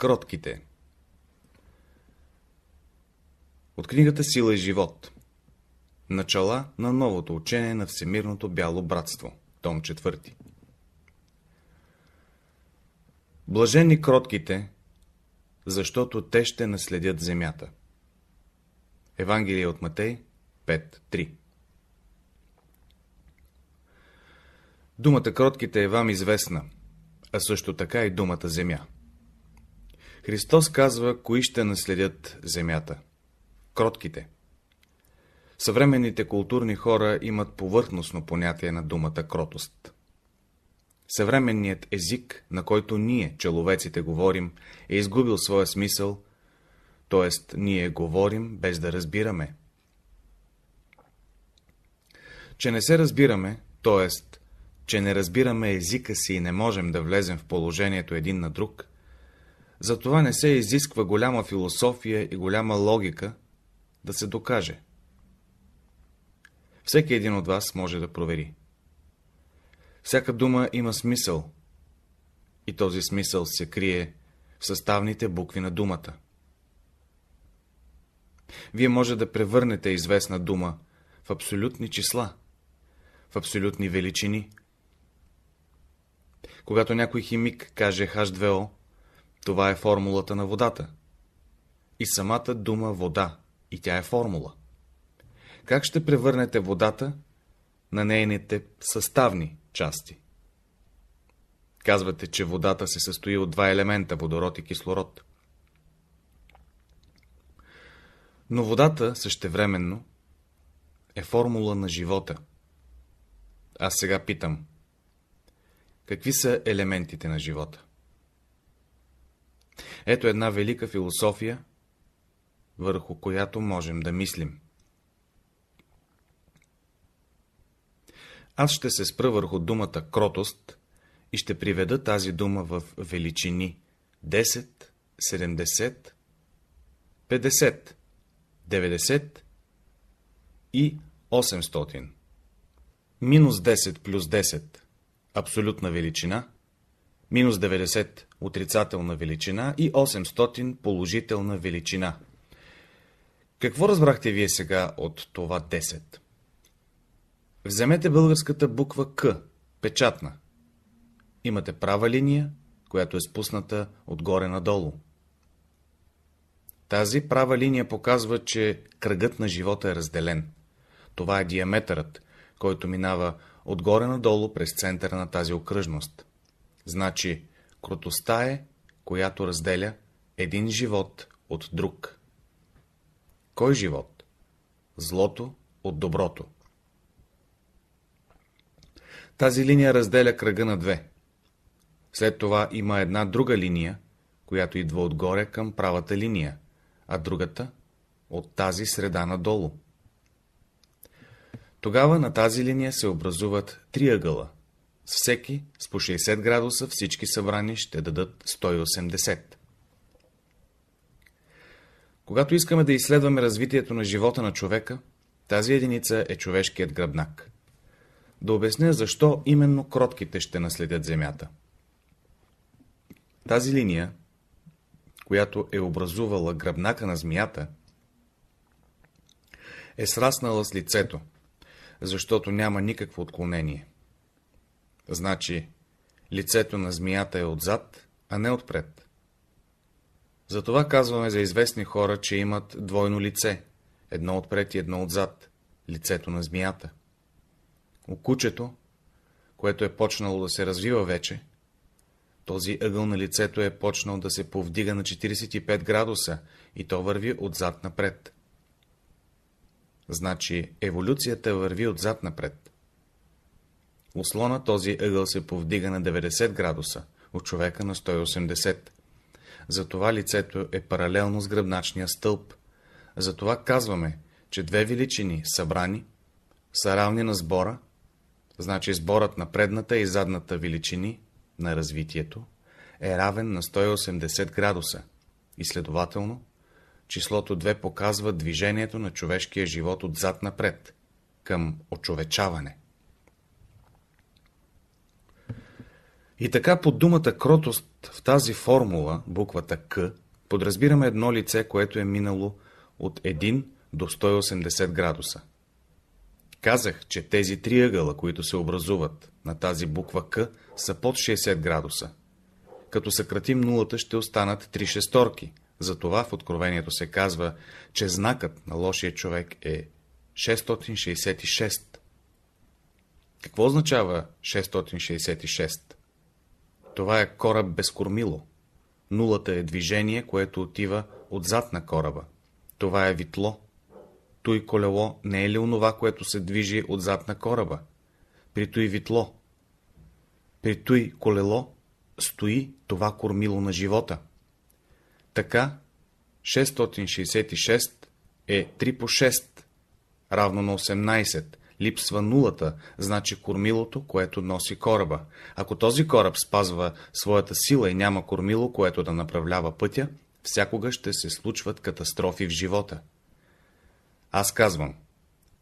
Кротките От книгата Сила и живот Начала на новото учение на Всемирното бяло братство Том 4 Блажени кротките, защото те ще наследят земята. Евангелие от Матей 5.3 Думата кротките е вам известна, а също така и думата земя. Христос казва, кои ще наследят земята. Кротките. Съвременните културни хора имат повърхностно понятие на думата кротост. Съвременният език, на който ние, человеците, говорим, е изгубил своя смисъл, т.е. ние говорим без да разбираме. Че не се разбираме, т.е. че не разбираме езика си и не можем да влезем в положението един на друг – затова не се изисква голяма философия и голяма логика да се докаже. Всеки един от вас може да провери. Всяка дума има смисъл, и този смисъл се крие в съставните букви на думата. Вие може да превърнете известна дума в абсолютни числа, в абсолютни величини. Когато някой химик каже H2O, това е формулата на водата. И самата дума вода, и тя е формула. Как ще превърнете водата на нейните съставни части? Казвате, че водата се състои от два елемента – водород и кислород. Но водата същевременно е формула на живота. Аз сега питам – какви са елементите на живота? Ето една велика философия, върху която можем да мислим. Аз ще се спра върху думата кротост и ще приведа тази дума в величини 10, 70, 50, 90 и 800. Минус 10 плюс 10 абсолютна величина, минус 90 отрицателна величина и 800 положителна величина. Какво разбрахте вие сега от това 10? Вземете българската буква К, печатна. Имате права линия, която е спусната отгоре надолу. Тази права линия показва, че кръгът на живота е разделен. Това е диаметърът, който минава отгоре надолу през центъра на тази окръжност. Значи Кротостта е, която разделя един живот от друг. Кой живот? Злото от доброто. Тази линия разделя кръга на две. След това има една друга линия, която идва отгоре към правата линия, а другата от тази среда надолу. Тогава на тази линия се образуват триъгъла – с всеки с по 60 градуса всички събрани ще дадат 180. Когато искаме да изследваме развитието на живота на човека, тази единица е човешкият гръбнак. Да обясня защо именно кротките ще наследят земята. Тази линия, която е образувала гръбнака на змията, е сраснала с лицето, защото няма никакво отклонение. Значи, лицето на змията е отзад, а не отпред. Затова казваме за известни хора, че имат двойно лице, едно отпред и едно отзад, лицето на змията. кучето, което е почнало да се развива вече, този ъгъл на лицето е почнал да се повдига на 45 градуса и то върви отзад напред. Значи еволюцията върви отзад напред. Ослона този ъгъл се повдига на 90 градуса, от човека на 180. Затова лицето е паралелно с гръбначния стълб. Затова казваме, че две величини, събрани, са равни на сбора, значи сборът на предната и задната величини на развитието е равен на 180 градуса и следователно числото 2 показва движението на човешкия живот отзад напред, към очовечаване. И така под думата кротост в тази формула, буквата К, подразбираме едно лице, което е минало от 1 до 180 градуса. Казах, че тези три ъгъла, които се образуват на тази буква К, са под 60 градуса. Като съкратим нулата, ще останат три шесторки. Затова в Откровението се казва, че знакът на лошия човек е 666. Какво означава 666? Това е кораб без кормило. Нулата е движение, което отива отзад на кораба. Това е витло. Той колело не е ли онова, което се движи отзад на кораба? При той витло. При той колело стои това кормило на живота. Така 666 е 3 по 6, равно на 18, липсва нулата, значи кормилото, което носи кораба. Ако този кораб спазва своята сила и няма кормило, което да направлява пътя, всякога ще се случват катастрофи в живота. Аз казвам,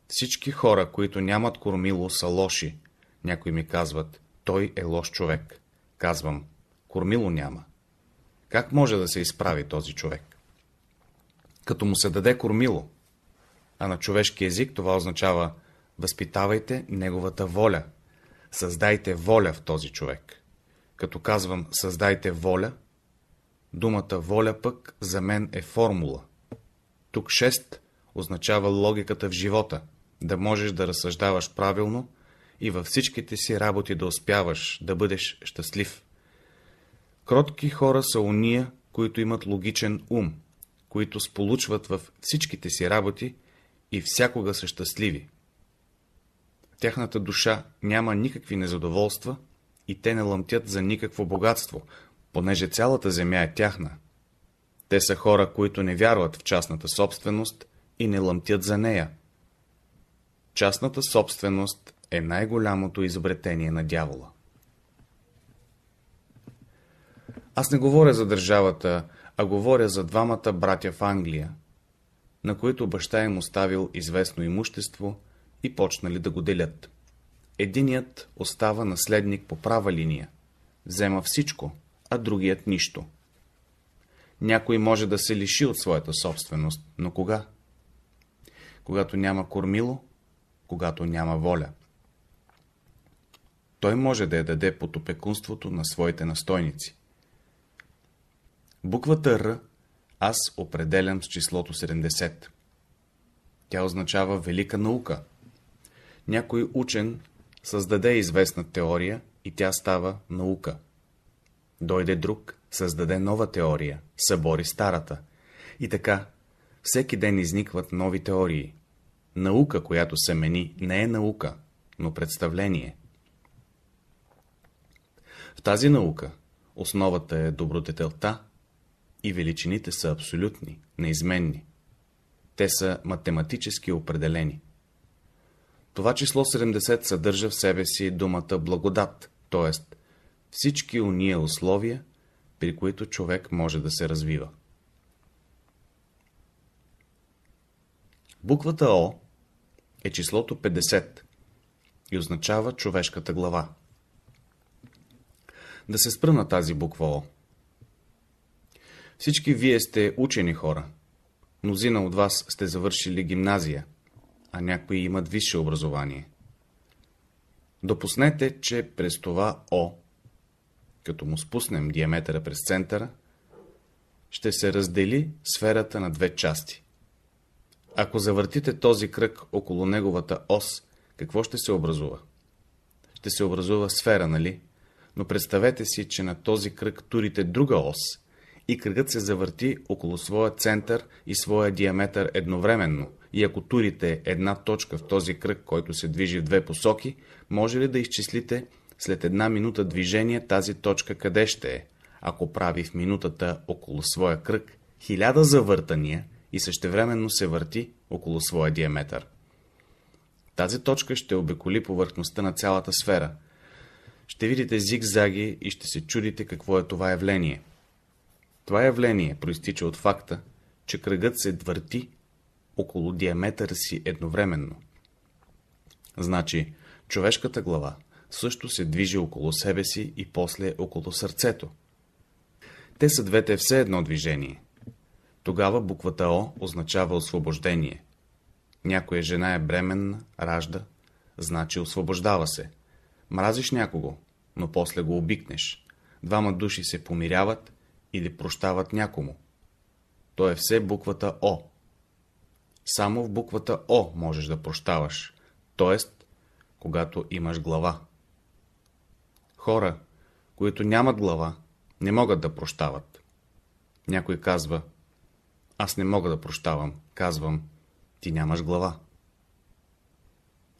всички хора, които нямат кормило, са лоши. Някои ми казват, той е лош човек. Казвам, кормило няма. Как може да се изправи този човек? Като му се даде кормило, а на човешки език това означава Възпитавайте неговата воля. Създайте воля в този човек. Като казвам създайте воля, думата воля пък за мен е формула. Тук 6 означава логиката в живота, да можеш да разсъждаваш правилно и във всичките си работи да успяваш, да бъдеш щастлив. Кротки хора са уния, които имат логичен ум, които сполучват във всичките си работи и всякога са щастливи. Тяхната душа няма никакви незадоволства и те не лъмтят за никакво богатство, понеже цялата земя е тяхна. Те са хора, които не вярват в частната собственост и не лъмтят за нея. Частната собственост е най-голямото изобретение на дявола. Аз не говоря за държавата, а говоря за двамата братя в Англия, на които баща им оставил известно имущество и почнали да го делят. Единият остава наследник по права линия, взема всичко, а другият нищо. Някой може да се лиши от своята собственост, но кога? Когато няма кормило, когато няма воля. Той може да я даде под опекунството на своите настойници. Буквата Р аз определям с числото 70. Тя означава велика наука – някой учен създаде известна теория и тя става наука. Дойде друг, създаде нова теория, събори старата. И така, всеки ден изникват нови теории. Наука, която се мени, не е наука, но представление. В тази наука основата е добродетелта и величините са абсолютни, неизменни. Те са математически определени. Това число 70 съдържа в себе си думата благодат, т.е. всички уния условия, при които човек може да се развива. Буквата О е числото 50 и означава човешката глава. Да се спра на тази буква О. Всички вие сте учени хора. Мнозина от вас сте завършили гимназия – а някои имат висше образование. Допуснете, че през това О, като му спуснем диаметъра през центъра, ще се раздели сферата на две части. Ако завъртите този кръг около неговата ос, какво ще се образува? Ще се образува сфера, нали? Но представете си, че на този кръг турите друга ос и кръгът се завърти около своя център и своя диаметър едновременно – и ако турите една точка в този кръг, който се движи в две посоки, може ли да изчислите след една минута движение тази точка къде ще е, ако прави в минутата около своя кръг хиляда завъртания и същевременно се върти около своя диаметър. Тази точка ще обиколи повърхността на цялата сфера. Ще видите зигзаги и ще се чудите какво е това явление. Това явление проистича от факта, че кръгът се върти около диаметъра си едновременно. Значи, човешката глава също се движи около себе си и после около сърцето. Те са двете все едно движение. Тогава буквата О означава освобождение. Някоя жена е бременна, ражда, значи освобождава се. Мразиш някого, но после го обикнеш. Двама души се помиряват или прощават някому. То е все буквата О. Само в буквата О можеш да прощаваш, т.е. когато имаш глава. Хора, които нямат глава, не могат да прощават. Някой казва, аз не мога да прощавам. Казвам, ти нямаш глава.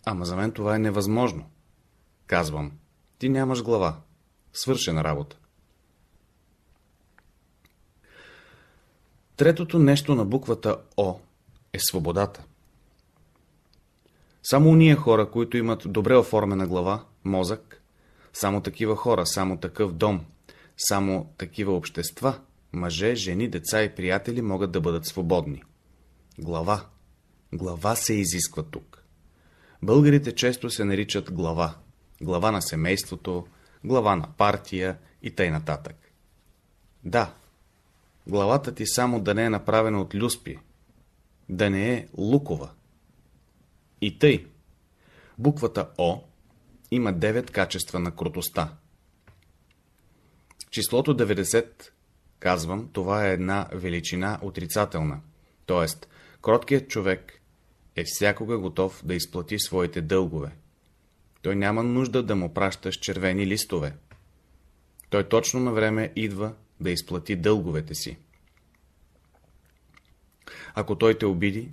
Ама за мен това е невъзможно. Казвам, ти нямаш глава. Свършена работа. Третото нещо на буквата О е свободата. Само уния хора, които имат добре оформена глава, мозък, само такива хора, само такъв дом, само такива общества, мъже, жени, деца и приятели могат да бъдат свободни. Глава. Глава се изисква тук. Българите често се наричат глава. Глава на семейството, глава на партия и тъй нататък. Да, главата ти само да не е направена от люспи, да не е лукова. И тъй, буквата О има 9 качества на крутостта. Числото 90, казвам, това е една величина отрицателна, т.е. кроткият човек е всякога готов да изплати своите дългове. Той няма нужда да му пращаш червени листове. Той точно на време идва да изплати дълговете си. Ако той те обиди,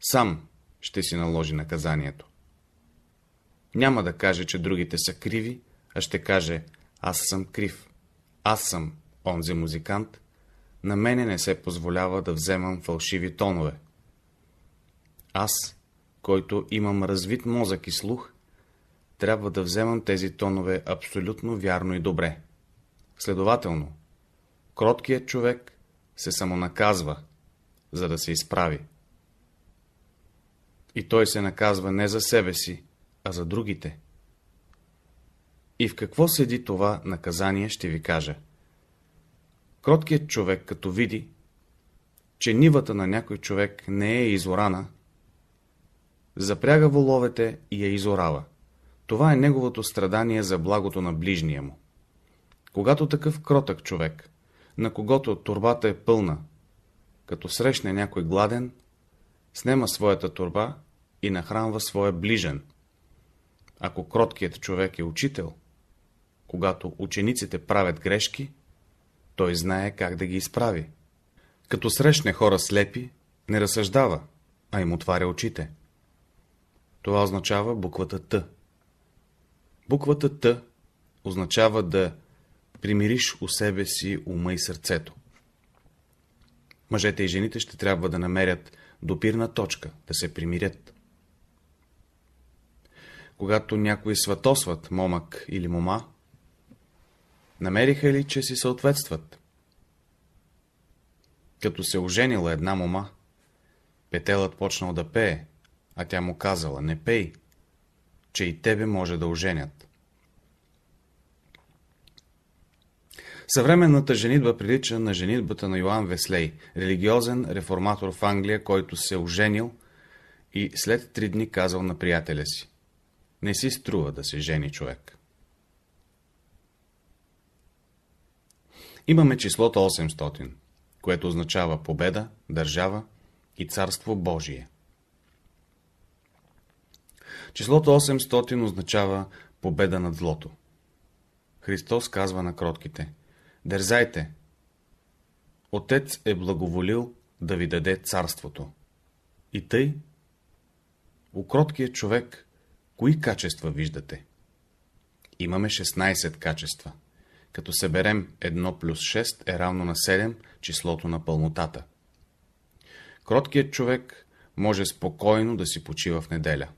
сам ще си наложи наказанието. Няма да каже, че другите са криви, а ще каже, аз съм крив, аз съм онзи музикант, на мене не се позволява да вземам фалшиви тонове. Аз, който имам развит мозък и слух, трябва да вземам тези тонове абсолютно вярно и добре. Следователно, кроткият човек се самонаказва, за да се изправи. И той се наказва не за себе си, а за другите. И в какво седи това наказание, ще ви кажа. Кроткият човек, като види, че нивата на някой човек не е изорана, запряга воловете и я изорава. Това е неговото страдание за благото на ближния му. Когато такъв кротък човек, на когото турбата е пълна, като срещне някой гладен, снема своята турба и нахранва своя ближен. Ако кроткият човек е учител, когато учениците правят грешки, той знае как да ги изправи. Като срещне хора слепи, не разсъждава, а им отваря очите. Това означава буквата Т. Буквата Т означава да примириш у себе си ума и сърцето. Мъжете и жените ще трябва да намерят допирна точка, да се примирят. Когато някои сватосват момък или мома, намериха ли, че си съответстват? Като се оженила една мома, петелът почнал да пее, а тя му казала, не пей, че и тебе може да оженят. Съвременната женитба прилича на женитбата на Йоан Веслей, религиозен реформатор в Англия, който се е оженил и след три дни казал на приятеля си. Не си струва да се жени човек. Имаме числото 800, което означава победа, държава и царство Божие. Числото 800 означава победа над злото. Христос казва на кротките Дързайте! Отец е благоволил да ви даде царството. И тъй, укроткият човек, кои качества виждате? Имаме 16 качества. Като съберем 1 плюс 6 е равно на 7 числото на пълнотата. Кроткият човек може спокойно да си почива в неделя.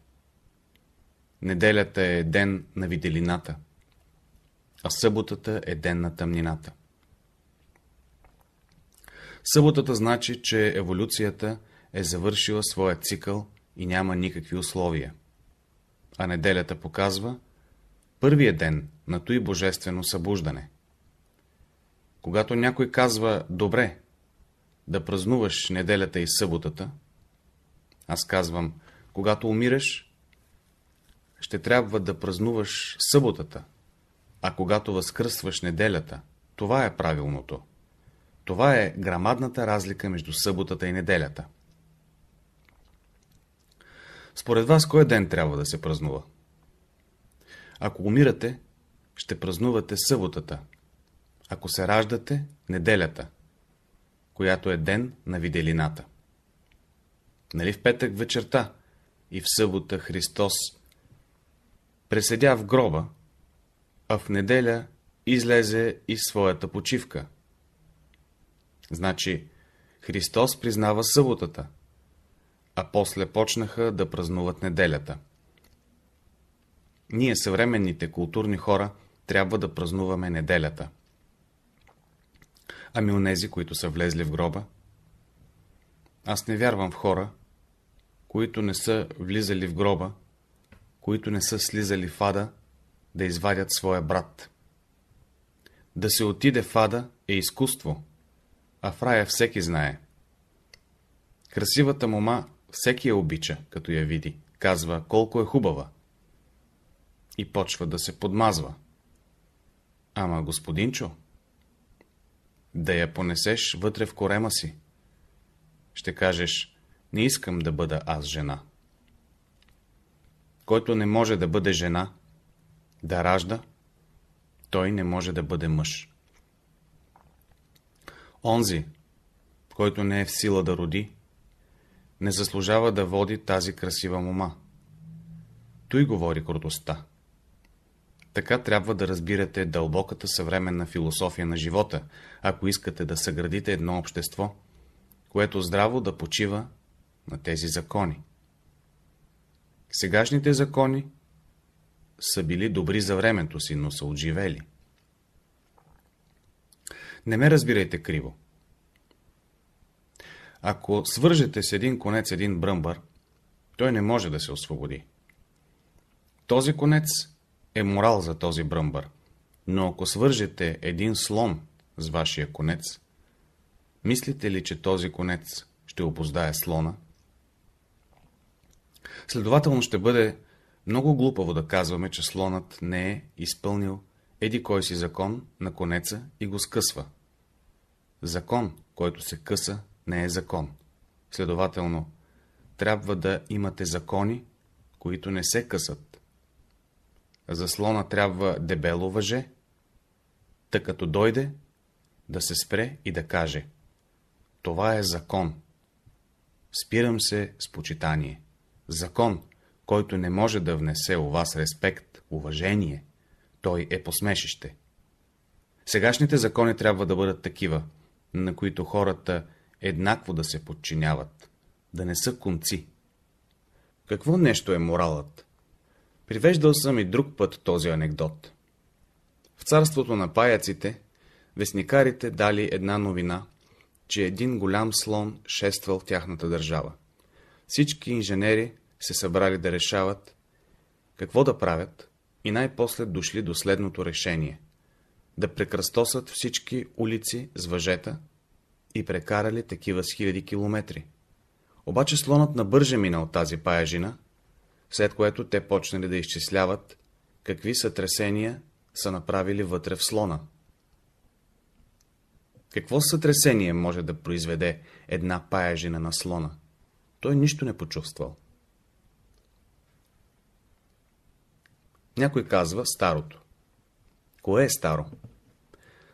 Неделята е ден на виделината, а съботата е ден на тъмнината. Съботата значи, че еволюцията е завършила своя цикъл и няма никакви условия. А неделята показва първия ден на той божествено събуждане. Когато някой казва «Добре, да празнуваш неделята и съботата», аз казвам «Когато умираш, ще трябва да празнуваш съботата, а когато възкръсваш неделята, това е правилното». Това е грамадната разлика между съботата и неделята. Според вас, кой ден трябва да се празнува? Ако умирате, ще празнувате съботата. Ако се раждате, неделята, която е ден на виделината. Нали в петък вечерта и в събота Христос преседя в гроба, а в неделя излезе и своята почивка – Значи, Христос признава съботата, а после почнаха да празнуват неделята. Ние, съвременните културни хора, трябва да празнуваме неделята. Ами онези, които са влезли в гроба? Аз не вярвам в хора, които не са влизали в гроба, които не са слизали в ада, да извадят своя брат. Да се отиде в ада е изкуство, а в рая всеки знае. Красивата мома всеки я обича, като я види, казва колко е хубава и почва да се подмазва. Ама, господинчо, да я понесеш вътре в корема си. Ще кажеш, не искам да бъда аз жена. Който не може да бъде жена, да ражда, той не може да бъде мъж. Онзи, който не е в сила да роди, не заслужава да води тази красива мома. Той говори крутостта. Така трябва да разбирате дълбоката съвременна философия на живота, ако искате да съградите едно общество, което здраво да почива на тези закони. Сегашните закони са били добри за времето си, но са отживели. Не ме разбирайте криво. Ако свържете с един конец един бръмбър, той не може да се освободи. Този конец е морал за този бръмбър, но ако свържете един слон с вашия конец, мислите ли, че този конец ще опоздае слона? Следователно ще бъде много глупаво да казваме, че слонът не е изпълнил еди кой си закон на конеца и го скъсва. Закон, който се къса, не е закон. Следователно, трябва да имате закони, които не се късат. Заслона трябва дебело въже, тъй като дойде, да се спре и да каже — това е закон. Спирам се с почитание. Закон, който не може да внесе у вас респект, уважение, той е посмешище. Сегашните закони трябва да бъдат такива, на които хората еднакво да се подчиняват, да не са конци. Какво нещо е моралът? Привеждал съм и друг път този анекдот. В царството на паяците, вестникарите дали една новина, че един голям слон шествал в тяхната държава. Всички инженери се събрали да решават какво да правят, и най-после дошли до следното решение – да прекръстосат всички улици с въжета и прекарали такива с хиляди километри. Обаче слонът набърже минал тази паяжина, след което те почнали да изчисляват какви сътресения са направили вътре в слона. Какво сътресение може да произведе една паяжина на слона? Той нищо не почувствал. Някой казва старото. Кое е старо?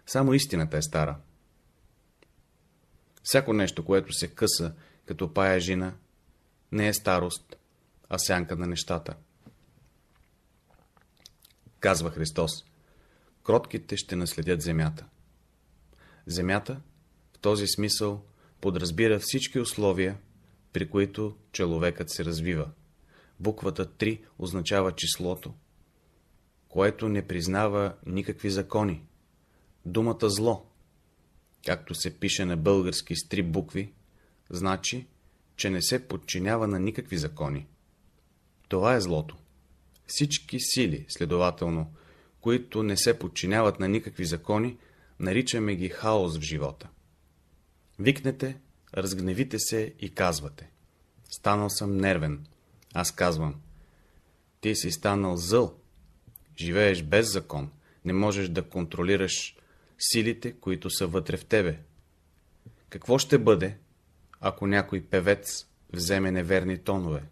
Само истината е стара. Всяко нещо, което се къса като пая жина, не е старост, а сянка на нещата. Казва Христос, кротките ще наследят земята. Земята, в този смисъл, подразбира всички условия, при които човекът се развива. Буквата 3 означава числото, което не признава никакви закони. Думата зло, както се пише на български с три букви, значи, че не се подчинява на никакви закони. Това е злото. Всички сили, следователно, които не се подчиняват на никакви закони, наричаме ги хаос в живота. Викнете, разгневите се и казвате. Станал съм нервен. Аз казвам. Ти си станал зъл, живееш без закон, не можеш да контролираш силите, които са вътре в тебе. Какво ще бъде, ако някой певец вземе неверни тонове?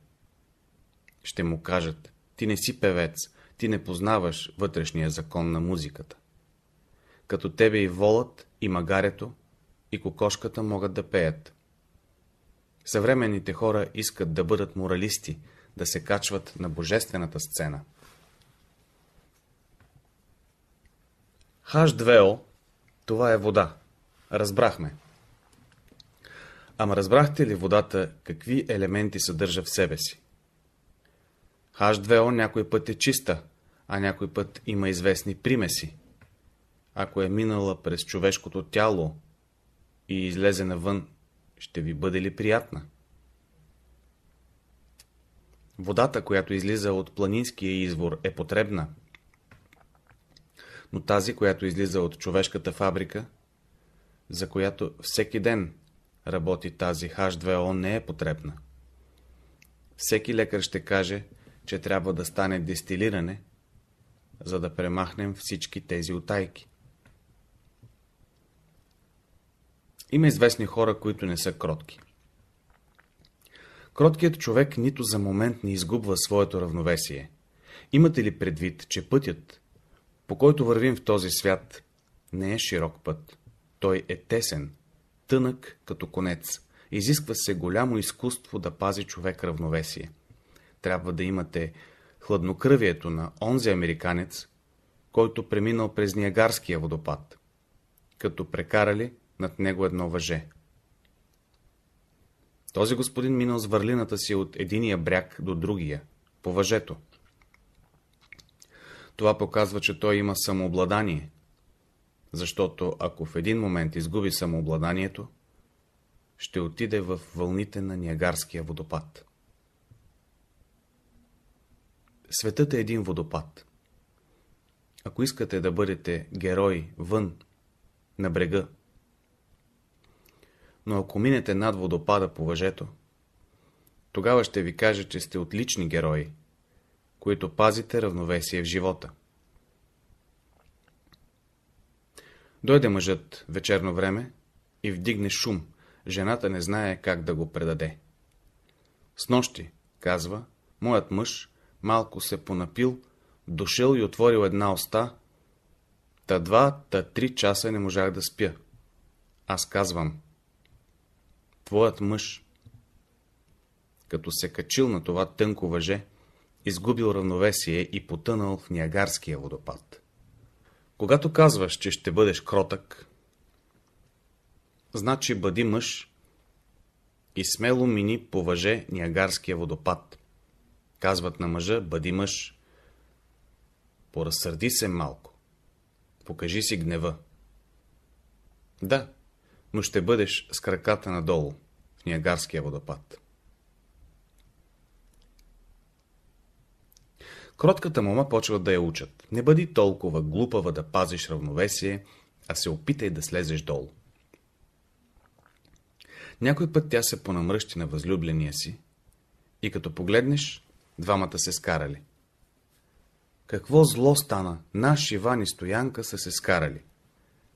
Ще му кажат, ти не си певец, ти не познаваш вътрешния закон на музиката. Като тебе и волът, и магарето, и кокошката могат да пеят. Съвременните хора искат да бъдат моралисти, да се качват на божествената сцена. H2O, това е вода. Разбрахме. Ама разбрахте ли водата какви елементи съдържа в себе си? H2O някой път е чиста, а някой път има известни примеси. Ако е минала през човешкото тяло и излезе навън, ще ви бъде ли приятна? Водата, която излиза от планинския извор, е потребна, но тази, която излиза от човешката фабрика, за която всеки ден работи тази H2O, не е потребна. Всеки лекар ще каже, че трябва да стане дестилиране, за да премахнем всички тези отайки. Има известни хора, които не са кротки. Кроткият човек нито за момент не изгубва своето равновесие. Имате ли предвид, че пътят, по който вървим в този свят, не е широк път. Той е тесен, тънък като конец. Изисква се голямо изкуство да пази човек равновесие. Трябва да имате хладнокръвието на онзи американец, който преминал през Ниагарския водопад, като прекарали над него едно въже. Този господин минал с върлината си от единия бряг до другия, по въжето. Това показва, че той има самообладание. Защото ако в един момент изгуби самообладанието, ще отиде в вълните на Ниагарския водопад. Светът е един водопад. Ако искате да бъдете герой вън, на брега, но ако минете над водопада по въжето, тогава ще ви кажа, че сте отлични герои, които пазите равновесие в живота. Дойде мъжът вечерно време и вдигне шум. Жената не знае как да го предаде. С нощи, казва, моят мъж малко се понапил, дошъл и отворил една оста. Та два, та три часа не можах да спя. Аз казвам. Твоят мъж, като се качил на това тънко въже, изгубил равновесие и потънал в Ниагарския водопад. Когато казваш, че ще бъдеш кротък, значи бъди мъж и смело мини по въже Ниагарския водопад. Казват на мъжа, бъди мъж. Поразсърди се малко. Покажи си гнева. Да, но ще бъдеш с краката надолу в Ниагарския водопад. Кротката мома почва да я учат. Не бъди толкова глупава да пазиш равновесие, а се опитай да слезеш долу. Някой път тя се понамръщи на възлюбления си и като погледнеш, двамата се скарали. Какво зло стана? Наш Иван и Стоянка са се скарали.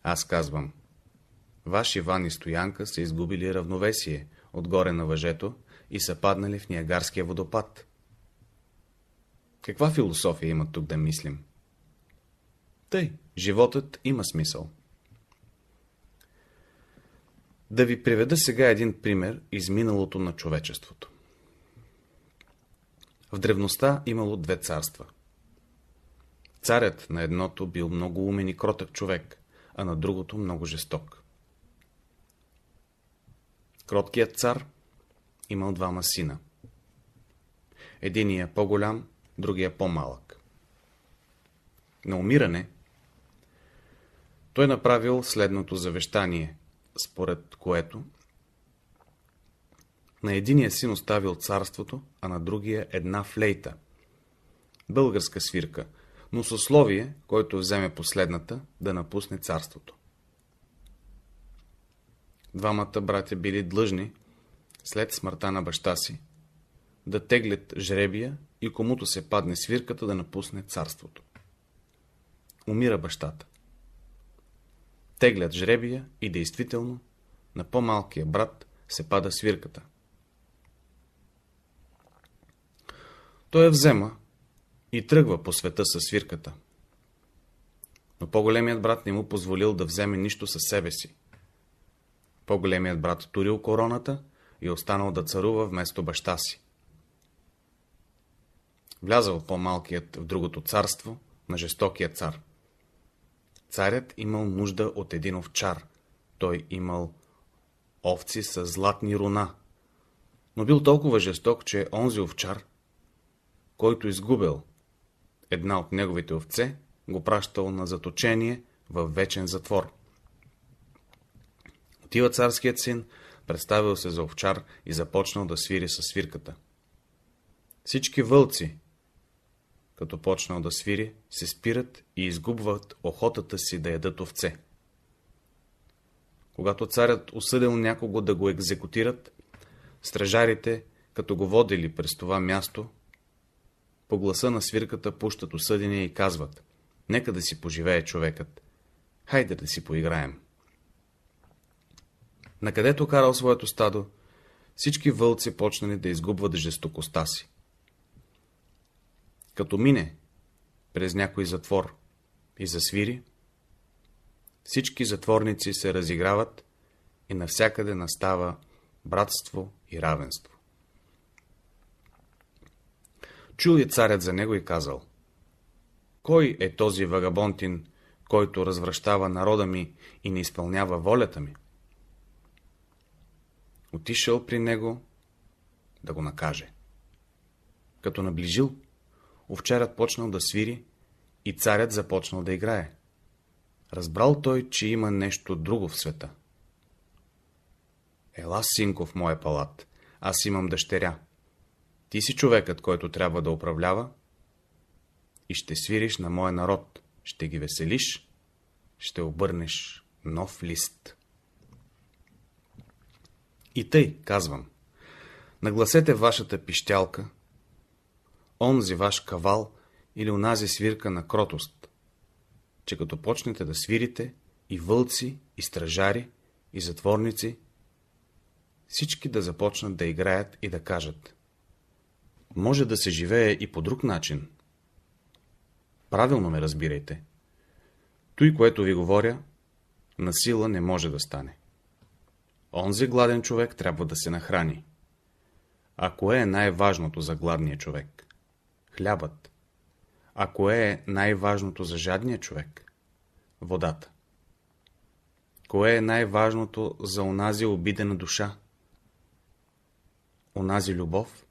Аз казвам. Ваш Иван и Стоянка са изгубили равновесие отгоре на въжето и са паднали в Ниагарския водопад. Каква философия има тук да мислим? Тъй, животът има смисъл. Да ви приведа сега един пример из миналото на човечеството. В древността имало две царства. Царят на едното бил много умен и кротък човек, а на другото много жесток. Кроткият цар имал двама сина. Единия е по-голям, другия е по-малък. На умиране той направил следното завещание, според което на единия син оставил царството, а на другия една флейта, българска свирка, но с условие, който вземе последната, да напусне царството. Двамата братя били длъжни, след смъртта на баща си, да теглят жребия и комуто се падне свирката да напусне царството. Умира бащата. Теглят жребия и действително на по-малкия брат се пада свирката. Той я взема и тръгва по света със свирката. Но по-големият брат не му позволил да вземе нищо със себе си. По-големият брат турил короната и останал да царува вместо баща си. Влязал по-малкият в другото царство на жестокия цар. Царят имал нужда от един овчар. Той имал овци с златни руна. Но бил толкова жесток, че онзи овчар, който изгубил една от неговите овце, го пращал на заточение в вечен затвор. Отива царският син, представил се за овчар и започнал да свири със свирката. Всички вълци, като почнал да свири, се спират и изгубват охотата си да ядат овце. Когато царят осъдил някого да го екзекутират, стражарите, като го водили през това място, по гласа на свирката пущат осъдения и казват, нека да си поживее човекът, хайде да си поиграем. Накъдето карал своето стадо, всички вълци почнали да изгубват жестокостта си. Като мине през някой затвор и засвири, всички затворници се разиграват и навсякъде настава братство и равенство. Чул е царят за него и казал, кой е този вагабонтин, който развръщава народа ми и не изпълнява волята ми? Отишъл при него да го накаже. Като наближил, овчарят почнал да свири и царят започнал да играе. Разбрал той, че има нещо друго в света. Ела, синко, в моя палат. Аз имам дъщеря. Ти си човекът, който трябва да управлява и ще свириш на моя народ. Ще ги веселиш, ще обърнеш нов лист. И тъй, казвам, нагласете вашата пищялка, онзи ваш кавал или онази свирка на кротост, че като почнете да свирите и вълци, и стражари, и затворници, всички да започнат да играят и да кажат. Може да се живее и по друг начин. Правилно ме разбирайте. Той, което ви говоря, на сила не може да стане. Онзи гладен човек трябва да се нахрани. А кое е най-важното за гладния човек? хлябът. А кое е най-важното за жадния човек? Водата. Кое е най-важното за онази обидена душа? Онази любов,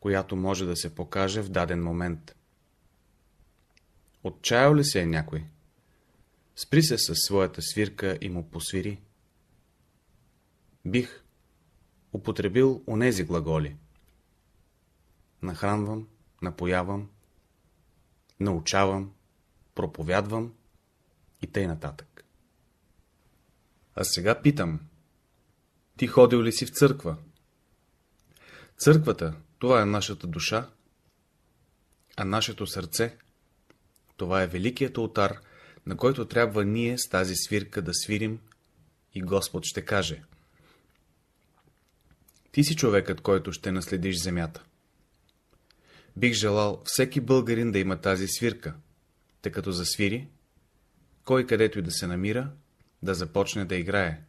която може да се покаже в даден момент. Отчаял ли се е някой? Спри се със своята свирка и му посвири. Бих употребил онези глаголи. Нахранвам, напоявам, научавам, проповядвам и тъй нататък. А сега питам, ти ходил ли си в църква? Църквата, това е нашата душа, а нашето сърце, това е великият ултар, на който трябва ние с тази свирка да свирим и Господ ще каже. Ти си човекът, който ще наследиш земята. Бих желал всеки българин да има тази свирка, тъй като засвири, кой където и да се намира, да започне да играе.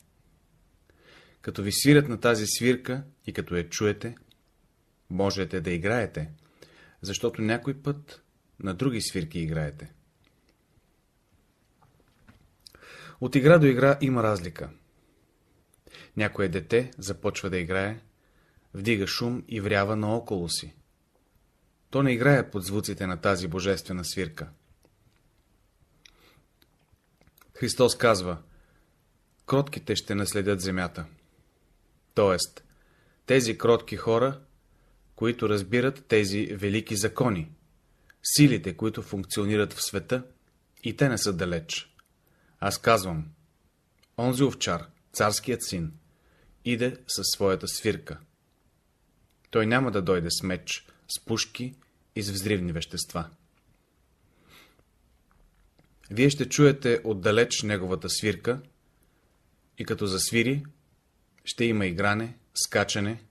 Като ви свирят на тази свирка и като я чуете, можете да играете, защото някой път на други свирки играете. От игра до игра има разлика. Някое дете започва да играе, вдига шум и врява наоколо си. То не играе под звуците на тази божествена свирка. Христос казва, кротките ще наследят земята. Тоест, тези кротки хора, които разбират тези велики закони, силите, които функционират в света, и те не са далеч. Аз казвам, онзи овчар, царският син, иде със своята свирка. Той няма да дойде с меч, с пушки и с взривни вещества. Вие ще чуете отдалеч неговата свирка и като засвири, ще има игране, скачане.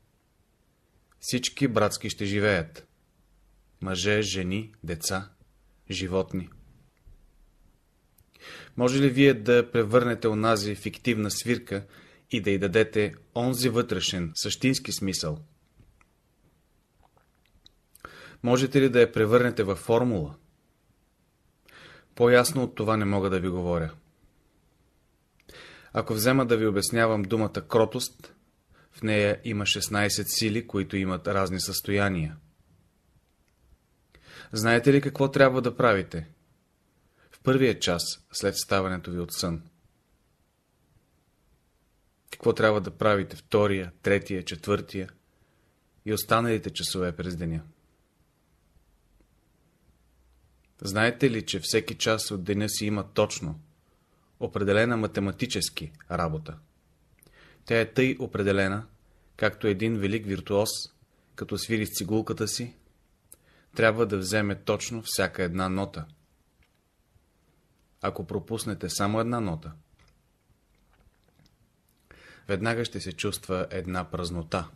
Всички братски ще живеят. Мъже, жени, деца, животни. Може ли вие да превърнете онази фиктивна свирка и да й дадете онзи вътрешен, същински смисъл? Можете ли да я превърнете във формула? По-ясно от това не мога да ви говоря. Ако взема да ви обяснявам думата кротост, в нея има 16 сили, които имат разни състояния. Знаете ли какво трябва да правите? В първия час, след ставането ви от сън. Какво трябва да правите втория, третия, четвъртия и останалите часове през деня? Знаете ли, че всеки час от деня си има точно, определена математически работа? Тя е тъй определена, както един велик виртуоз, като свири с цигулката си, трябва да вземе точно всяка една нота. Ако пропуснете само една нота, веднага ще се чувства една празнота.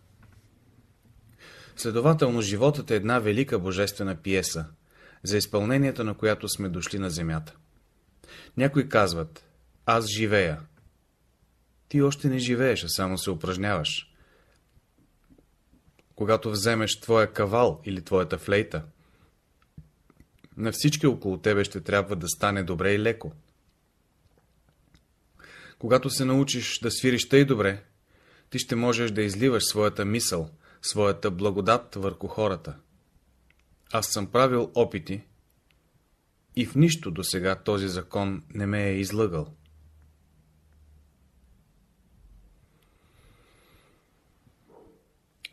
Следователно, животът е една велика божествена пиеса – за изпълнението на която сме дошли на земята. Някои казват, аз живея. Ти още не живееш, а само се упражняваш. Когато вземеш твоя кавал или твоята флейта, на всички около тебе ще трябва да стане добре и леко. Когато се научиш да свириш тъй добре, ти ще можеш да изливаш своята мисъл, своята благодат върху хората. Аз съм правил опити и в нищо до сега този закон не ме е излъгал.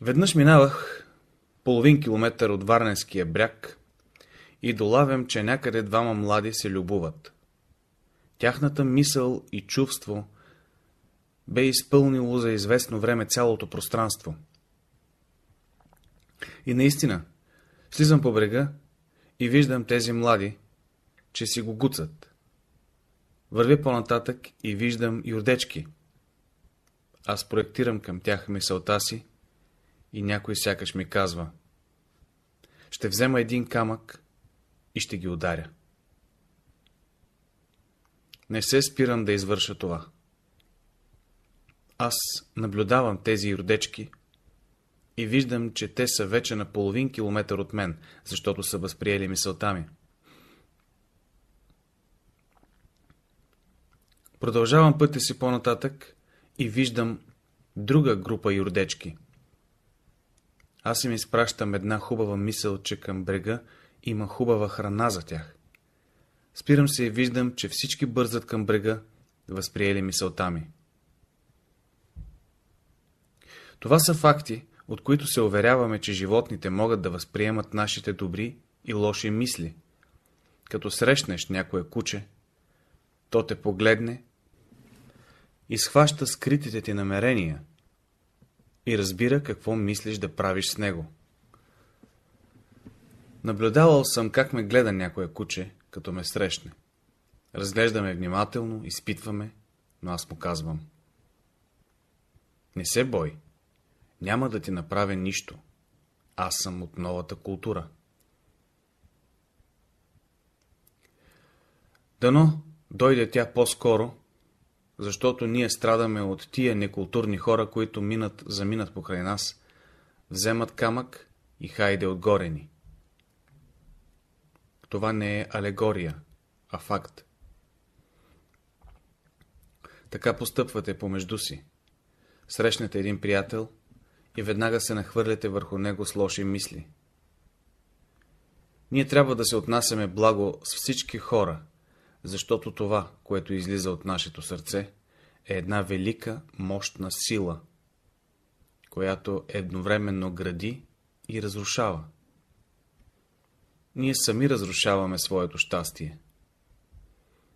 Веднъж минавах половин километър от Варненския бряг и долавям, че някъде двама млади се любуват. Тяхната мисъл и чувство бе изпълнило за известно време цялото пространство. И наистина, Слизам по брега и виждам тези млади, че си го гуцат. Вървя по-нататък и виждам юрдечки. Аз проектирам към тях мисълта си и някой сякаш ми казва. Ще взема един камък и ще ги ударя. Не се спирам да извърша това. Аз наблюдавам тези юрдечки и виждам, че те са вече на половин километър от мен, защото са възприели мисълта ми. Продължавам пътя си по-нататък и виждам друга група юрдечки. Аз им изпращам една хубава мисъл, че към брега има хубава храна за тях. Спирам се и виждам, че всички бързат към брега, възприели мисълта ми. Това са факти, от които се уверяваме, че животните могат да възприемат нашите добри и лоши мисли. Като срещнеш някое куче, то те погледне и схваща скритите ти намерения и разбира какво мислиш да правиш с него. Наблюдавал съм как ме гледа някое куче, като ме срещне. Разглеждаме внимателно, изпитваме, но аз му казвам. Не се бой. Няма да ти направя нищо. Аз съм от новата култура. Дано дойде тя по-скоро, защото ние страдаме от тия некултурни хора, които минат, заминат покрай нас, вземат камък и хайде отгоре ни. Това не е алегория, а факт. Така постъпвате помежду си. Срещнете един приятел, и веднага се нахвърляте върху него с лоши мисли. Ние трябва да се отнасяме благо с всички хора, защото това, което излиза от нашето сърце, е една велика, мощна сила, която едновременно гради и разрушава. Ние сами разрушаваме своето щастие.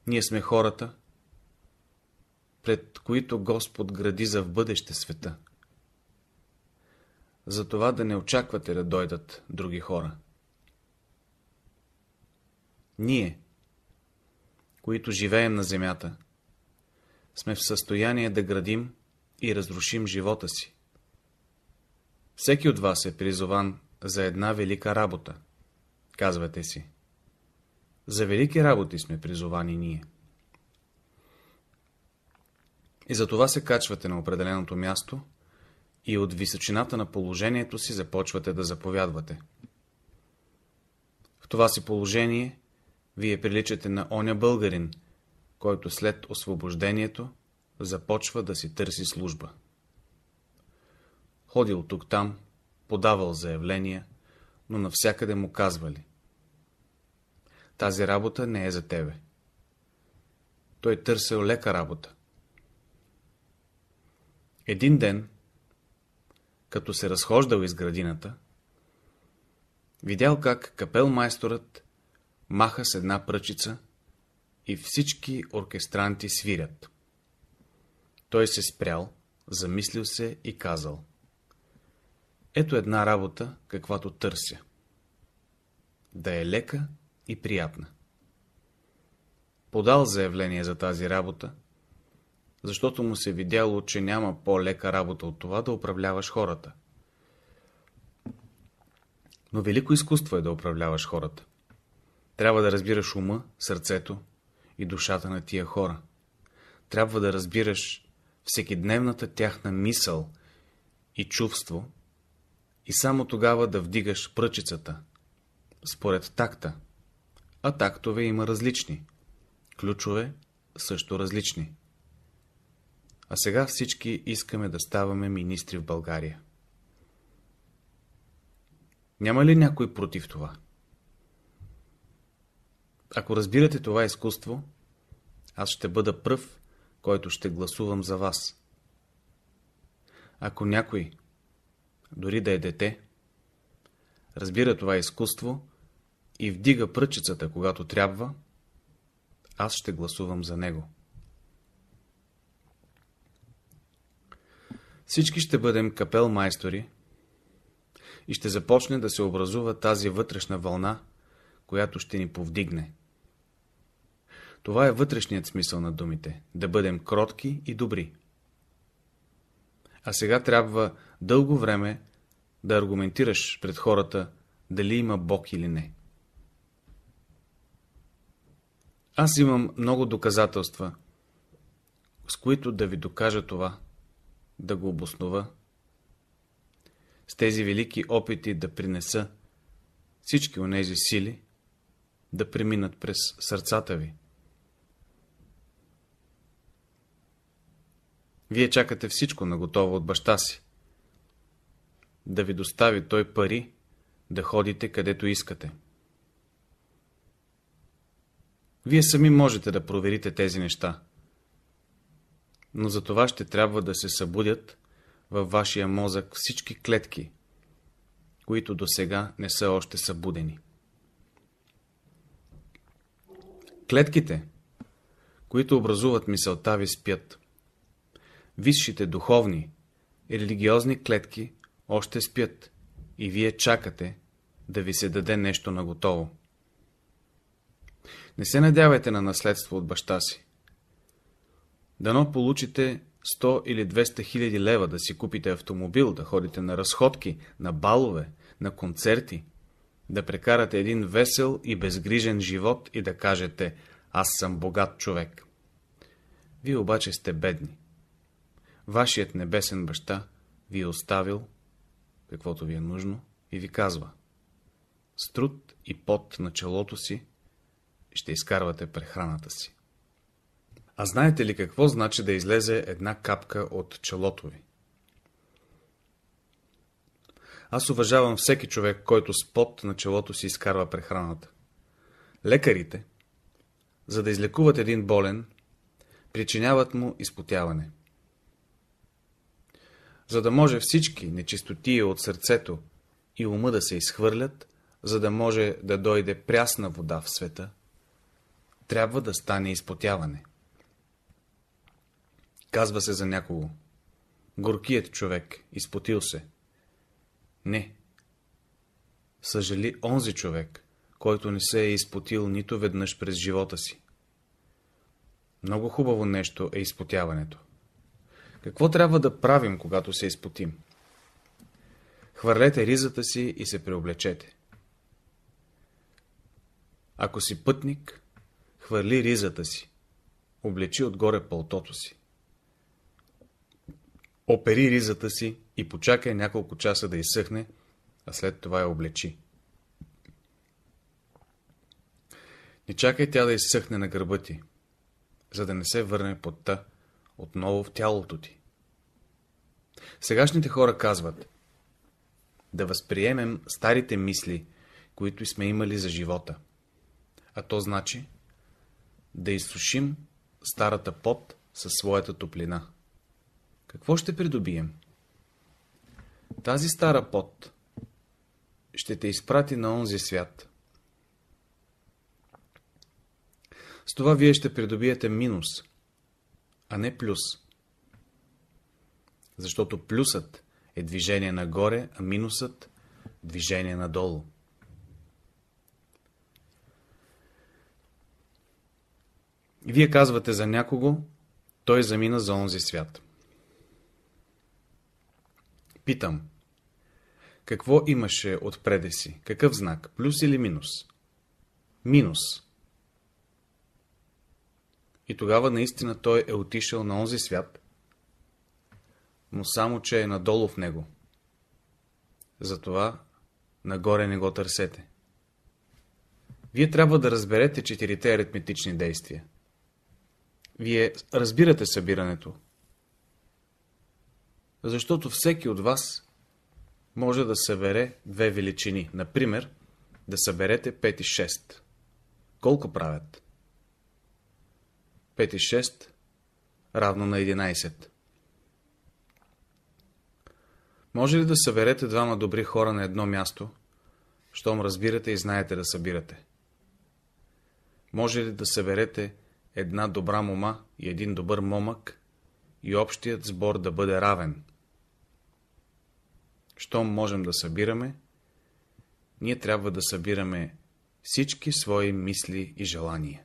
Ние сме хората, пред които Господ гради за в бъдеще света за това да не очаквате да дойдат други хора. Ние, които живеем на земята, сме в състояние да градим и разрушим живота си. Всеки от вас е призован за една велика работа, казвате си. За велики работи сме призовани ние. И за това се качвате на определеното място – и от височината на положението си започвате да заповядвате. В това си положение вие приличате на оня българин, който след освобождението започва да си търси служба. Ходил тук-там, подавал заявления, но навсякъде му казвали. Тази работа не е за тебе. Той търсил лека работа. Един ден като се разхождал из градината, видял как капелмайсторът маха с една пръчица и всички оркестранти свирят. Той се спрял, замислил се и казал. Ето една работа, каквато търся. Да е лека и приятна. Подал заявление за тази работа, защото му се видяло, че няма по-лека работа от това да управляваш хората. Но велико изкуство е да управляваш хората. Трябва да разбираш ума, сърцето и душата на тия хора. Трябва да разбираш всекидневната тяхна мисъл и чувство и само тогава да вдигаш пръчицата, според такта. А тактове има различни, ключове също различни а сега всички искаме да ставаме министри в България. Няма ли някой против това? Ако разбирате това изкуство, аз ще бъда пръв, който ще гласувам за вас. Ако някой, дори да е дете, разбира това изкуство и вдига пръчицата, когато трябва, аз ще гласувам за него. Всички ще бъдем майстори и ще започне да се образува тази вътрешна вълна, която ще ни повдигне. Това е вътрешният смисъл на думите – да бъдем кротки и добри. А сега трябва дълго време да аргументираш пред хората дали има Бог или не. Аз имам много доказателства, с които да ви докажа това – да го обоснова. С тези велики опити да принеса всички онези сили, да преминат през сърцата ви. Вие чакате всичко наготово от баща си. Да ви достави той пари, да ходите където искате. Вие сами можете да проверите тези неща но за това ще трябва да се събудят във вашия мозък всички клетки, които до сега не са още събудени. Клетките, които образуват мисълта ви спят. Висшите духовни и религиозни клетки още спят и вие чакате да ви се даде нещо наготово. Не се надявайте на наследство от баща си. Дано получите 100 или 200 хиляди лева да си купите автомобил, да ходите на разходки, на балове, на концерти, да прекарате един весел и безгрижен живот и да кажете «Аз съм богат човек». Вие обаче сте бедни. Вашият небесен баща ви е оставил каквото ви е нужно и ви казва «С труд и пот на челото си ще изкарвате прехраната си». А знаете ли какво значи да излезе една капка от челото ви? Аз уважавам всеки човек, който с пот на челото си изкарва прехраната. Лекарите, за да излекуват един болен, причиняват му изпотяване. За да може всички нечистоти от сърцето и ума да се изхвърлят, за да може да дойде прясна вода в света, трябва да стане изпотяване. Казва се за някого. Горкият човек, изпотил се. Не. Съжали онзи човек, който не се е изпотил нито веднъж през живота си. Много хубаво нещо е изпотяването. Какво трябва да правим, когато се изпотим? Хвърлете ризата си и се преоблечете. Ако си пътник, хвърли ризата си, облечи отгоре пълтото си. Опери ризата си и почакай няколко часа да изсъхне, а след това я облечи. Не чакай тя да изсъхне на гърба ти, за да не се върне потта отново в тялото ти. Сегашните хора казват да възприемем старите мисли, които сме имали за живота. А то значи да изсушим старата пот със своята топлина. Какво ще придобием? Тази стара пот ще те изпрати на онзи свят. С това вие ще придобиете минус, а не плюс. Защото плюсът е движение нагоре, а минусът – движение надолу. Вие казвате за някого, той замина за онзи свят. Питам. Какво имаше отпреде си? Какъв знак? Плюс или минус? Минус. И тогава наистина той е отишъл на онзи свят, но само, че е надолу в него. Затова нагоре не го търсете. Вие трябва да разберете четирите аритметични действия. Вие разбирате събирането, защото всеки от вас може да събере две величини. Например, да съберете 5 и 6. Колко правят? 5 и 6 равно на 11. Може ли да съберете двама добри хора на едно място, щом разбирате и знаете да събирате? Може ли да съберете една добра мома и един добър момък и общият сбор да бъде равен? щом можем да събираме, ние трябва да събираме всички свои мисли и желания.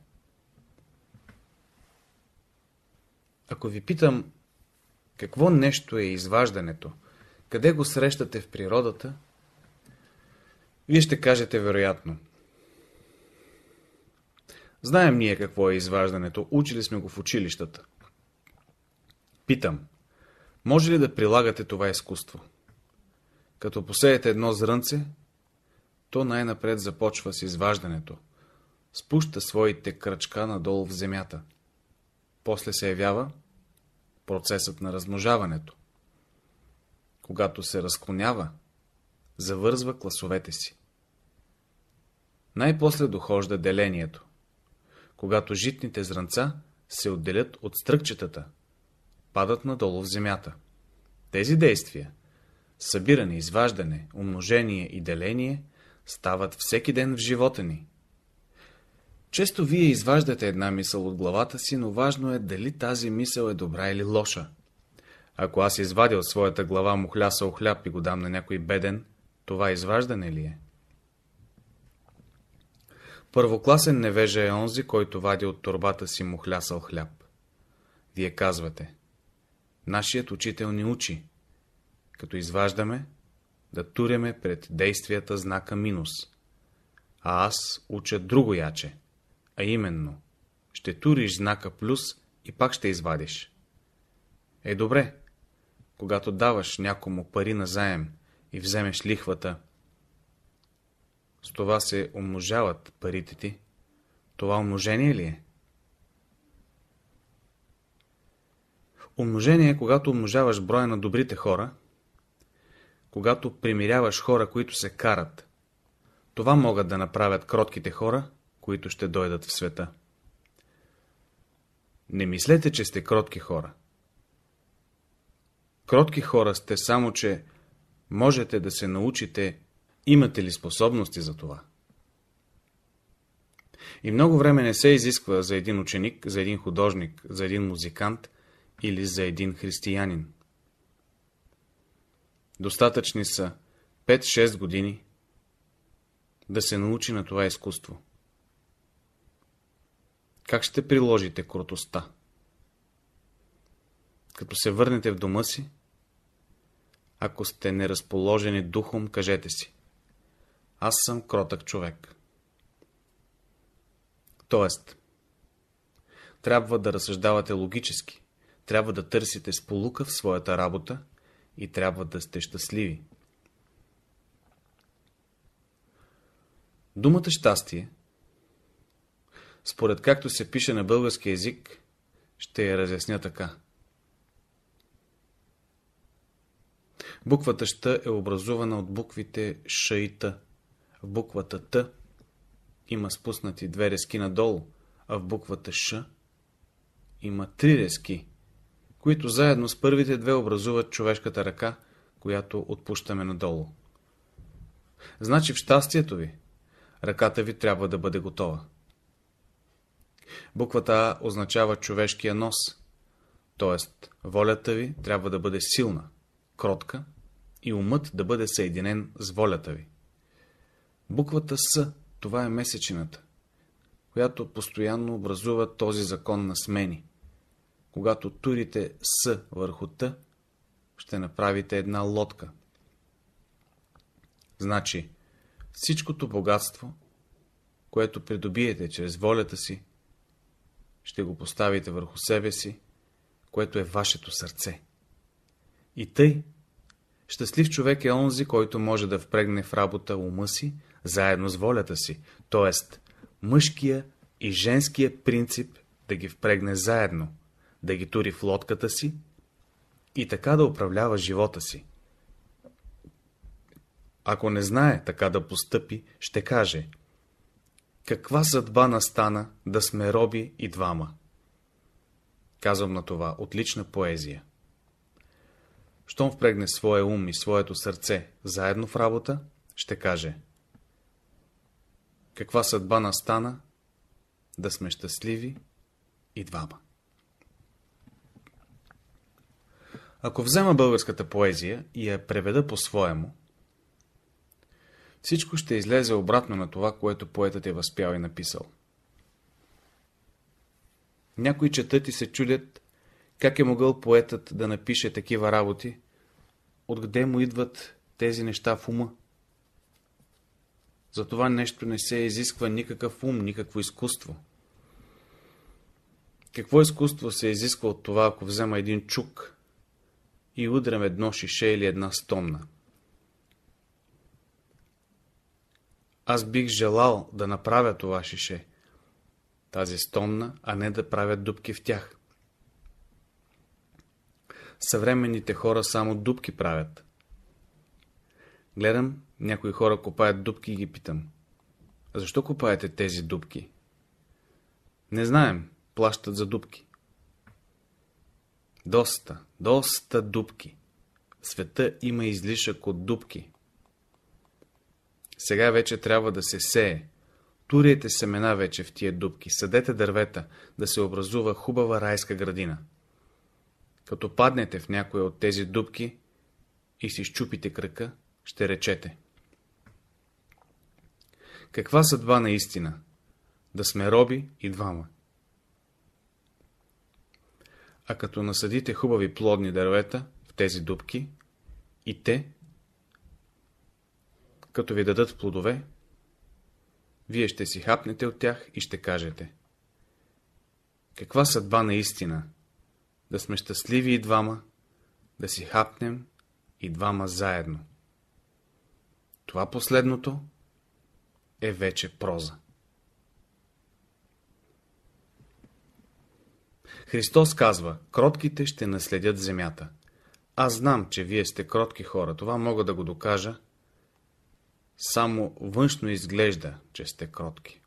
Ако ви питам, какво нещо е изваждането, къде го срещате в природата, вие ще кажете вероятно. Знаем ние какво е изваждането, учили сме го в училищата. Питам, може ли да прилагате това изкуство? Като посеете едно зрънце, то най-напред започва с изваждането. Спуща своите кръчка надолу в земята. После се явява процесът на размножаването. Когато се разклонява, завързва класовете си. Най-после дохожда делението. Когато житните зранца се отделят от стръкчетата, падат надолу в земята. Тези действия събиране, изваждане, умножение и деление стават всеки ден в живота ни. Често вие изваждате една мисъл от главата си, но важно е дали тази мисъл е добра или лоша. Ако аз извадя от своята глава мухляса хляб и го дам на някой беден, това изваждане ли е? Първокласен невежа е онзи, който вади от турбата си мухлясал хляб. Вие казвате. Нашият учител ни учи като изваждаме, да туряме пред действията знака минус. А аз уча друго яче, а именно, ще туриш знака плюс и пак ще извадиш. Е добре, когато даваш някому пари на заем и вземеш лихвата, с това се умножават парите ти. Това умножение ли е? Умножение е, когато умножаваш броя на добрите хора когато примиряваш хора, които се карат. Това могат да направят кротките хора, които ще дойдат в света. Не мислете, че сте кротки хора. Кротки хора сте само, че можете да се научите, имате ли способности за това. И много време не се изисква за един ученик, за един художник, за един музикант или за един християнин. Достатъчни са 5-6 години да се научи на това изкуство. Как ще приложите крутостта? Като се върнете в дома си, ако сте неразположени духом, кажете си Аз съм кротък човек. Тоест, трябва да разсъждавате логически, трябва да търсите сполука в своята работа, и трябва да сте щастливи. Думата щастие, според както се пише на български язик, ще я разясня така. Буквата Щ е образувана от буквите Ш и Т. В буквата Т има спуснати две резки надолу, а в буквата Ш има три резки които заедно с първите две образуват човешката ръка, която отпущаме надолу. Значи в щастието ви, ръката ви трябва да бъде готова. Буквата А означава човешкия нос, т.е. волята ви трябва да бъде силна, кротка и умът да бъде съединен с волята ви. Буквата С това е месечината, която постоянно образува този закон на смени когато турите с върху Т, ще направите една лодка. Значи, всичкото богатство, което придобиете чрез волята си, ще го поставите върху себе си, което е вашето сърце. И тъй, щастлив човек е онзи, който може да впрегне в работа ума си, заедно с волята си, т.е. мъжкия и женския принцип да ги впрегне заедно, да ги тури в лодката си и така да управлява живота си. Ако не знае така да постъпи, ще каже Каква съдба настана да сме роби и двама? Казвам на това отлична поезия. Щом впрегне своя ум и своето сърце заедно в работа, ще каже Каква съдба настана да сме щастливи и двама? Ако взема българската поезия и я преведа по-своему, всичко ще излезе обратно на това, което поетът е възпял и написал. Някои четат и се чудят, как е могъл поетът да напише такива работи, откъде му идват тези неща в ума. За това нещо не се изисква никакъв ум, никакво изкуство. Какво изкуство се изисква от това, ако взема един чук и удрям едно шише или една стомна. Аз бих желал да направя това шише, тази стомна, а не да правят дубки в тях. Съвременните хора само дубки правят. Гледам, някои хора копаят дубки и ги питам. Защо копаете тези дубки? Не знаем, плащат за дубки. Доста, доста дубки. В света има излишък от дубки. Сега вече трябва да се сее. Турите семена вече в тия дубки, съдете дървета, да се образува хубава райска градина. Като паднете в някоя от тези дубки и си щупите кръка, ще речете. Каква съдба наистина? Да сме роби и двама. А като насадите хубави плодни дървета в тези дубки, и те, като ви дадат плодове, вие ще си хапнете от тях и ще кажете. Каква съдба наистина? Да сме щастливи и двама, да си хапнем и двама заедно. Това последното е вече проза. Христос казва, кротките ще наследят земята. Аз знам, че вие сте кротки хора, това мога да го докажа. Само външно изглежда, че сте кротки.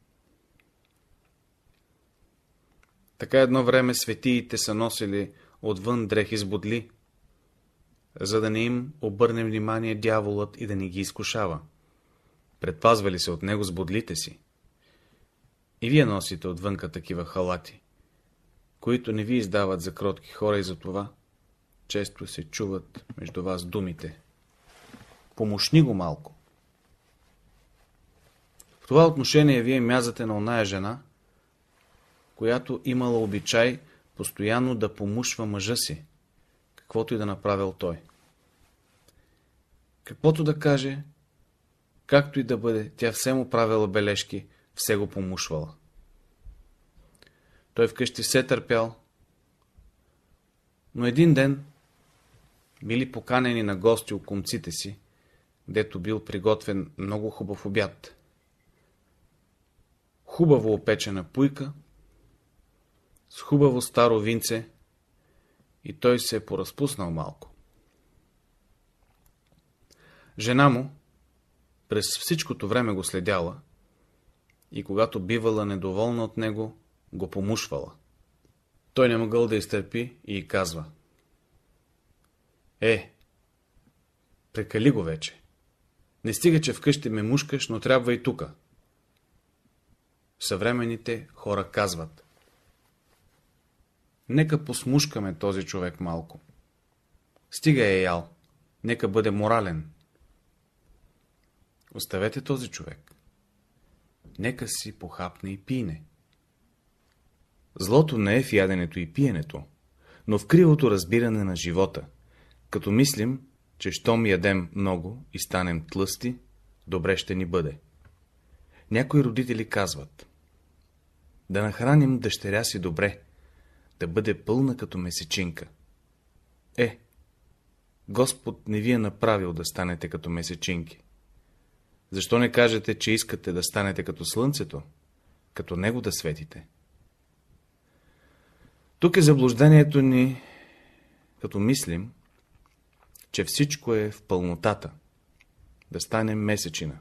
Така едно време светиите са носили отвън дрехи с бодли, за да не им обърне внимание дяволът и да не ги изкушава. Предпазвали се от него с бодлите си. И вие носите отвънка такива халати които не ви издават за кротки хора и за това често се чуват между вас думите. Помощни го малко. В това отношение вие мязате на оная жена, която имала обичай постоянно да помушва мъжа си, каквото и да направил той. Каквото да каже, както и да бъде, тя все му правила бележки, все го помушвала. Той вкъщи все търпял. Но един ден били поканени на гости кумците си, дето бил приготвен много хубав обяд. Хубаво опечена пуйка, с хубаво старо винце и той се е поразпуснал малко. Жена му през всичкото време го следяла и когато бивала недоволна от него, го помушвала. Той не могъл да изтърпи и казва. Е, прекали го вече. Не стига, че вкъщи ме мушкаш, но трябва и тука. Съвременните хора казват. Нека посмушкаме този човек малко. Стига е ял. Нека бъде морален. Оставете този човек. Нека си похапне и пине. Злото не е в яденето и пиенето, но в кривото разбиране на живота, като мислим, че щом ядем много и станем тлъсти, добре ще ни бъде. Някои родители казват, да нахраним дъщеря си добре, да бъде пълна като месечинка. Е, Господ не ви е направил да станете като месечинки. Защо не кажете, че искате да станете като слънцето, като него да светите? Тук е заблуждението ни, като мислим, че всичко е в пълнотата, да стане месечина.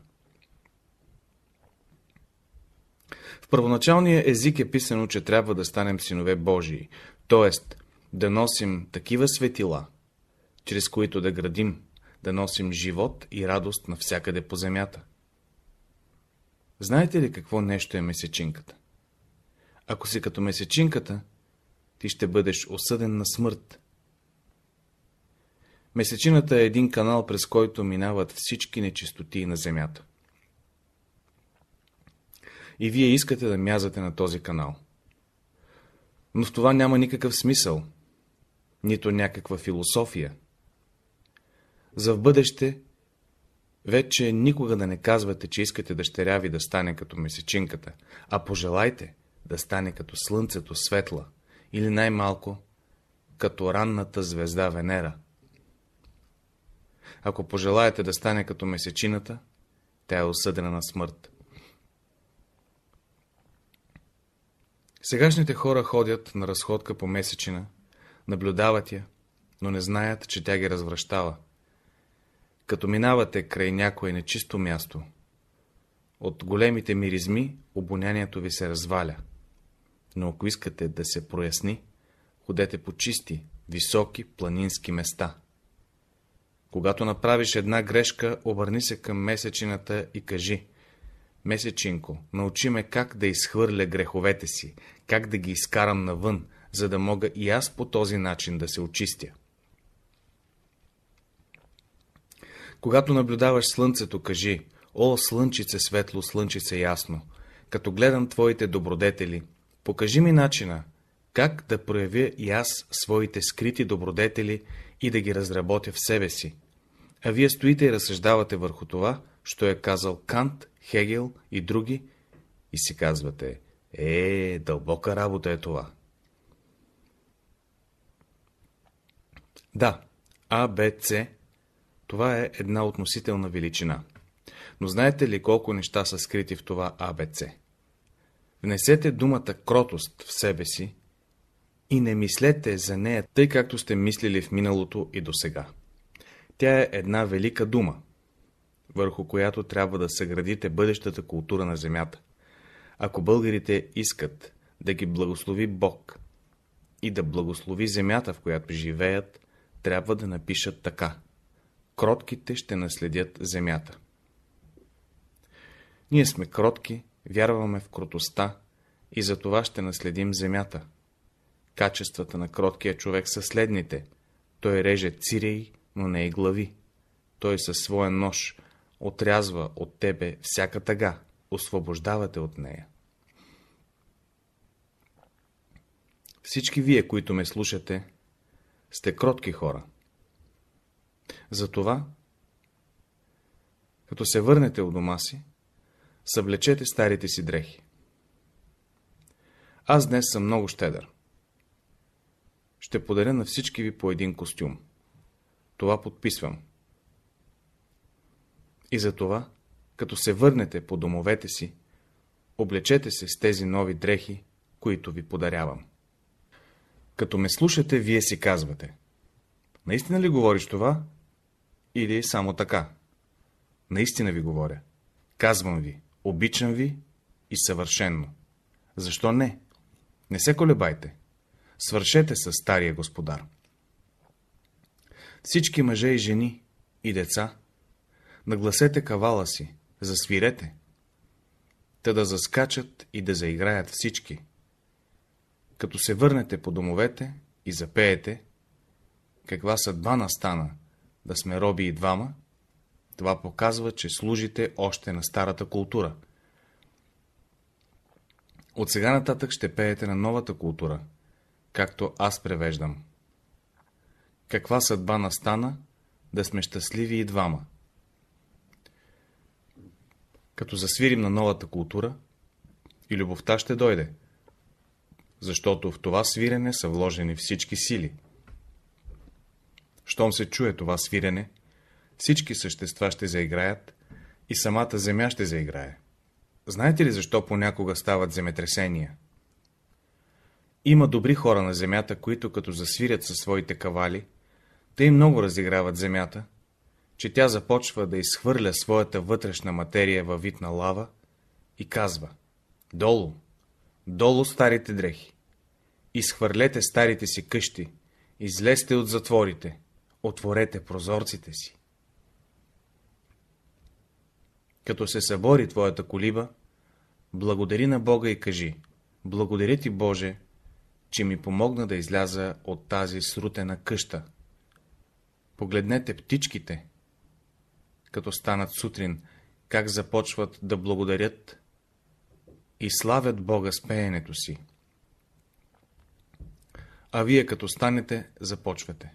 В първоначалния език е писано, че трябва да станем синове Божии, т.е. да носим такива светила, чрез които да градим, да носим живот и радост навсякъде по земята. Знаете ли какво нещо е месечинката? Ако си като месечинката, ти ще бъдеш осъден на смърт. Месечината е един канал, през който минават всички нечистоти на земята. И вие искате да мязате на този канал. Но в това няма никакъв смисъл, нито някаква философия. За в бъдеще вече никога да не казвате, че искате дъщеря ви да стане като месечинката, а пожелайте да стане като слънцето светла или най-малко като ранната звезда Венера. Ако пожелаете да стане като месечината, тя е осъдена на смърт. Сегашните хора ходят на разходка по месечина, наблюдават я, но не знаят, че тя ги развръщава. Като минавате край някое нечисто място, от големите миризми обонянието ви се разваля но ако искате да се проясни, ходете по чисти, високи планински места. Когато направиш една грешка, обърни се към месечината и кажи — Месечинко, научи ме как да изхвърля греховете си, как да ги изкарам навън, за да мога и аз по този начин да се очистя. Когато наблюдаваш слънцето, кажи — О, слънчице светло, слънчице ясно, като гледам твоите добродетели, Покажи ми начина, как да проявя и аз своите скрити добродетели и да ги разработя в себе си. А вие стоите и разсъждавате върху това, що е казал Кант, Хегел и други, и си казвате, е, дълбока работа е това. Да, А, Б, С, това е една относителна величина. Но знаете ли колко неща са скрити в това А, Б, С? Внесете думата кротост в себе си и не мислете за нея тъй, както сте мислили в миналото и до сега. Тя е една велика дума, върху която трябва да съградите бъдещата култура на земята. Ако българите искат да ги благослови Бог и да благослови земята, в която живеят, трябва да напишат така. Кротките ще наследят земята. Ние сме кротки, Вярваме в кротостта и за това ще наследим земята. Качествата на кроткия човек са следните. Той реже цирей, но не и глави. Той със своя нож отрязва от тебе всяка тъга, освобождавате от нея. Всички вие, които ме слушате, сте кротки хора. Затова, като се върнете у дома си, съвлечете старите си дрехи. Аз днес съм много щедър. Ще подаря на всички ви по един костюм. Това подписвам. И за това, като се върнете по домовете си, облечете се с тези нови дрехи, които ви подарявам. Като ме слушате, вие си казвате. Наистина ли говориш това? Или само така? Наистина ви говоря. Казвам ви обичам ви и съвършенно. Защо не? Не се колебайте. Свършете с стария господар. Всички мъже и жени и деца, нагласете кавала си, засвирете, та да заскачат и да заиграят всички. Като се върнете по домовете и запеете, каква съдба настана да сме роби и двама, това показва, че служите още на старата култура. От сега нататък ще пеете на новата култура, както аз превеждам. Каква съдба настана, да сме щастливи и двама. Като засвирим на новата култура, и любовта ще дойде, защото в това свирене са вложени всички сили. Щом се чуе това свирене, всички същества ще заиграят и самата земя ще заиграе. Знаете ли защо понякога стават земетресения? Има добри хора на земята, които като засвирят със своите кавали, те и много разиграват земята, че тя започва да изхвърля своята вътрешна материя във вид на лава и казва «Долу! Долу старите дрехи! Изхвърлете старите си къщи, излезте от затворите, отворете прозорците си!» Като се събори твоята колиба, благодари на Бога и кажи, благодаря ти, Боже, че ми помогна да изляза от тази срутена къща. Погледнете птичките, като станат сутрин, как започват да благодарят и славят Бога с пеенето си. А вие като станете, започвате.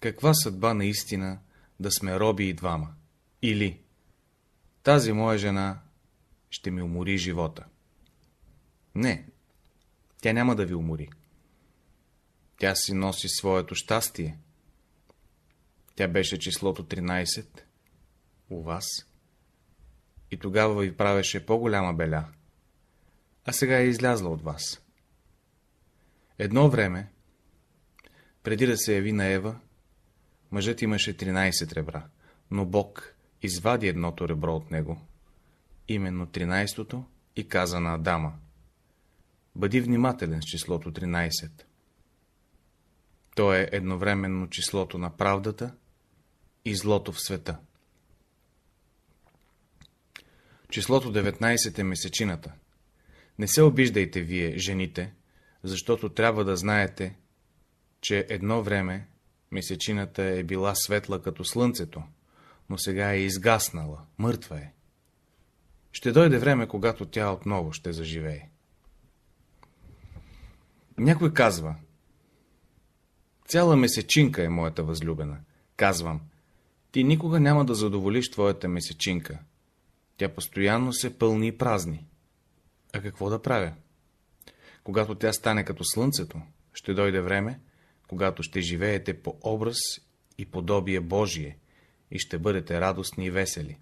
Каква съдба наистина да сме роби и двама? Или тази моя жена ще ми умори живота. Не, тя няма да ви умори. Тя си носи своето щастие. Тя беше числото 13 у вас и тогава ви правеше по-голяма беля, а сега е излязла от вас. Едно време, преди да се яви на Ева, мъжът имаше 13 ребра, но Бог извади едното ребро от него, именно 13-то, и каза на Адама. Бъди внимателен с числото 13. То е едновременно числото на правдата и злото в света. Числото 19 е месечината. Не се обиждайте вие, жените, защото трябва да знаете, че едно време месечината е била светла като слънцето, но сега е изгаснала, мъртва е. Ще дойде време, когато тя отново ще заживее. Някой казва, цяла месечинка е моята възлюбена. Казвам, ти никога няма да задоволиш твоята месечинка. Тя постоянно се пълни и празни. А какво да правя? Когато тя стане като слънцето, ще дойде време, когато ще живеете по образ и подобие Божие, и ще бъдете радостни и весели.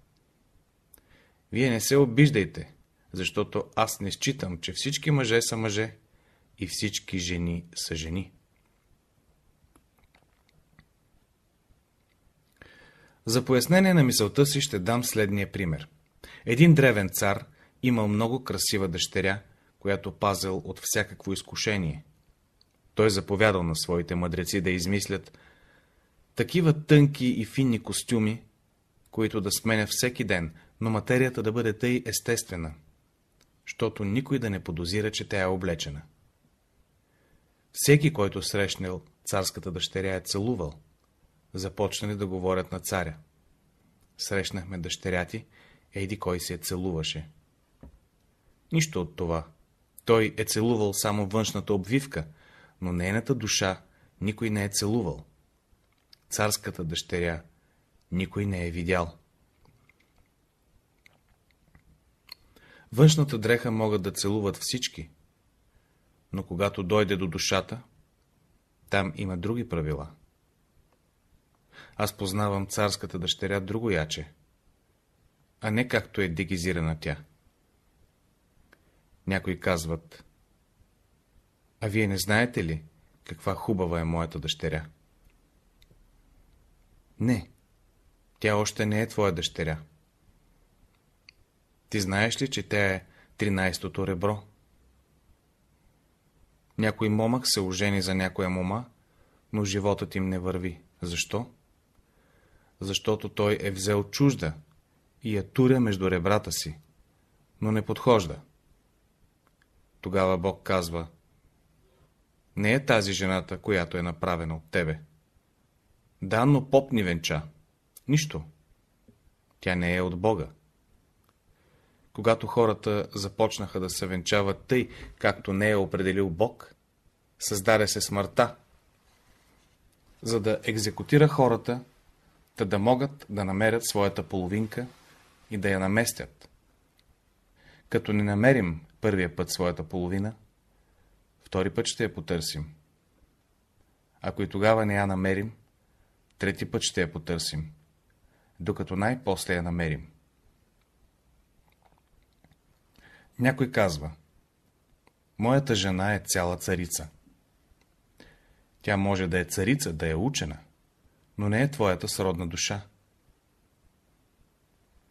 Вие не се обиждайте, защото аз не считам, че всички мъже са мъже и всички жени са жени. За пояснение на мисълта си ще дам следния пример. Един древен цар имал много красива дъщеря, която пазил от всякакво изкушение. Той заповядал на своите мъдреци да измислят такива тънки и финни костюми, които да сменя всеки ден, но материята да бъде тъй естествена, защото никой да не подозира, че тя е облечена. Всеки, който срещнал царската дъщеря е целувал, започнали да говорят на царя. Срещнахме дъщеря ти, Ейди кой се е целуваше. Нищо от това. Той е целувал само външната обвивка, но нейната душа никой не е целувал царската дъщеря. Никой не е видял. Външната дреха могат да целуват всички, но когато дойде до душата, там има други правила. Аз познавам царската дъщеря друго яче, а не както е дегизирана тя. Някои казват, а вие не знаете ли каква хубава е моята дъщеря? Не, тя още не е твоя дъщеря. Ти знаеш ли, че тя е 13-то ребро? Някой момък се ожени за някоя мома, но животът им не върви. Защо? Защото той е взел чужда и я туря между ребрата си, но не подхожда. Тогава Бог казва, не е тази жената, която е направена от тебе. Да, но поп ни венча. Нищо. Тя не е от Бога. Когато хората започнаха да се венчават тъй, както не е определил Бог, създаде се смъртта, за да екзекутира хората, та да могат да намерят своята половинка и да я наместят. Като не намерим първия път своята половина, втори път ще я потърсим. Ако и тогава не я намерим, трети път ще я потърсим, докато най-после я намерим. Някой казва, моята жена е цяла царица. Тя може да е царица, да е учена, но не е твоята сродна душа.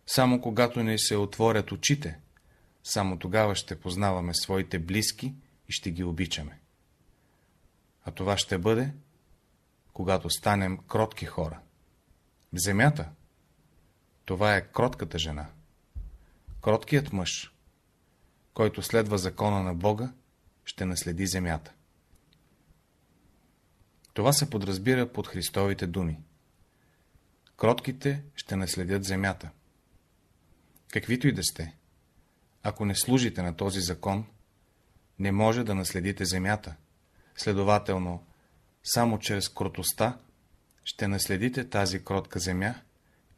Само когато не се отворят очите, само тогава ще познаваме своите близки и ще ги обичаме. А това ще бъде, когато станем кротки хора. Земята – това е кротката жена. Кроткият мъж, който следва закона на Бога, ще наследи земята. Това се подразбира под Христовите думи. Кротките ще наследят земята. Каквито и да сте, ако не служите на този закон, не може да наследите земята. Следователно, само чрез кротостта ще наследите тази кротка земя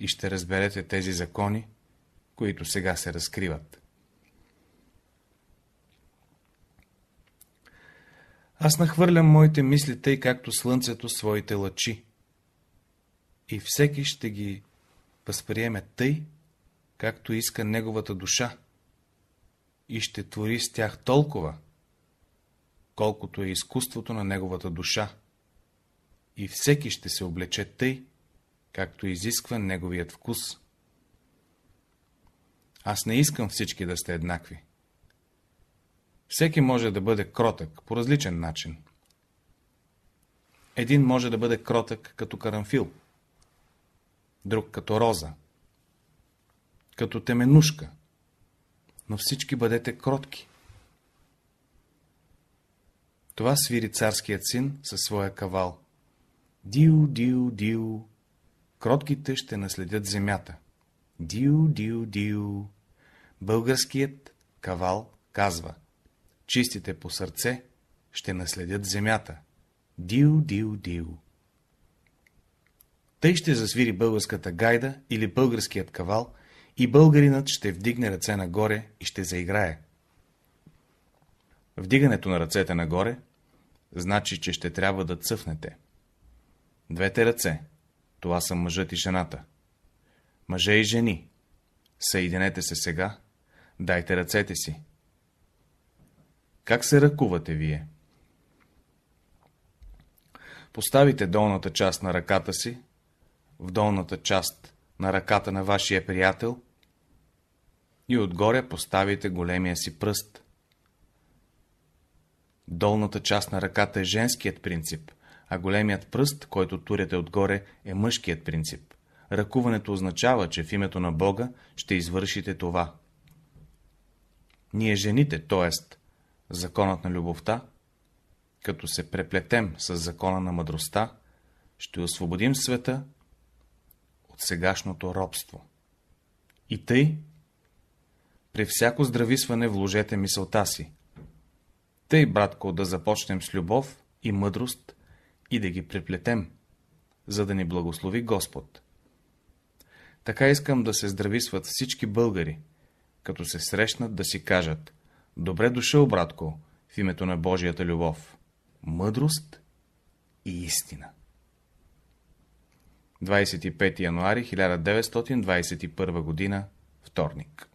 и ще разберете тези закони, които сега се разкриват. Аз нахвърлям моите мисли тъй, както слънцето своите лъчи. И всеки ще ги възприеме тъй, както иска неговата душа, и ще твори с тях толкова, колкото е изкуството на неговата душа, и всеки ще се облече тъй, както изисква неговият вкус. Аз не искам всички да сте еднакви. Всеки може да бъде кротък по различен начин. Един може да бъде кротък като карамфил, друг като роза, като теменушка, но всички бъдете кротки. Това свири царският син със своя кавал. Дил дил диу. Кротките ще наследят земята. Дил, диу, дил. Българският кавал казва. Чистите по сърце ще наследят земята. дил дил диу. Тъй ще засвири българската гайда или българският кавал и българинът ще вдигне ръце нагоре и ще заиграе. Вдигането на ръцете нагоре значи, че ще трябва да цъфнете. Двете ръце — това са мъжът и жената. Мъже и жени, съединете се сега, дайте ръцете си. Как се ръкувате вие? Поставите долната част на ръката си, в долната част на ръката на вашия приятел и отгоре поставите големия си пръст. Долната част на ръката е женският принцип, а големият пръст, който туряте отгоре, е мъжкият принцип. Ръкуването означава, че в името на Бога ще извършите това. Ние жените, т.е. законът на любовта, като се преплетем с закона на мъдростта, ще освободим света от сегашното робство. И тъй, при всяко здрависване вложете мисълта си. Тъй, братко, да започнем с любов и мъдрост и да ги преплетем, за да ни благослови Господ. Така искам да се здрависват всички българи, като се срещнат да си кажат «Добре дошъл, братко, в името на Божията любов, мъдрост и истина». 25 януари 1921 г. Вторник